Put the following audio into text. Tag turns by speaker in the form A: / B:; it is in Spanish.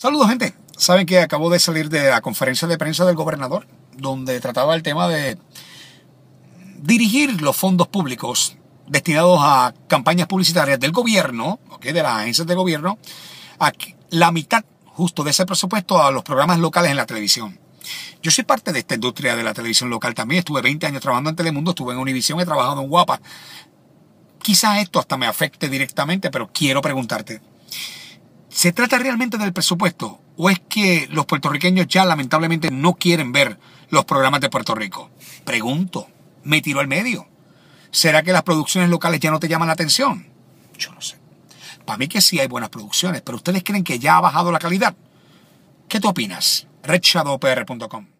A: Saludos, gente. Saben que acabo de salir de la conferencia de prensa del gobernador, donde trataba el tema de dirigir los fondos públicos destinados a campañas publicitarias del gobierno, de las agencias de gobierno, a la mitad justo de ese presupuesto a los programas locales en la televisión. Yo soy parte de esta industria de la televisión local también. Estuve 20 años trabajando en Telemundo, estuve en Univisión, he trabajado en Guapa. Quizás esto hasta me afecte directamente, pero quiero preguntarte. ¿Se trata realmente del presupuesto o es que los puertorriqueños ya lamentablemente no quieren ver los programas de Puerto Rico? Pregunto, me tiro al medio. ¿Será que las producciones locales ya no te llaman la atención? Yo no sé. Para mí que sí hay buenas producciones, pero ¿ustedes creen que ya ha bajado la calidad? ¿Qué tú opinas? redshadowpr.com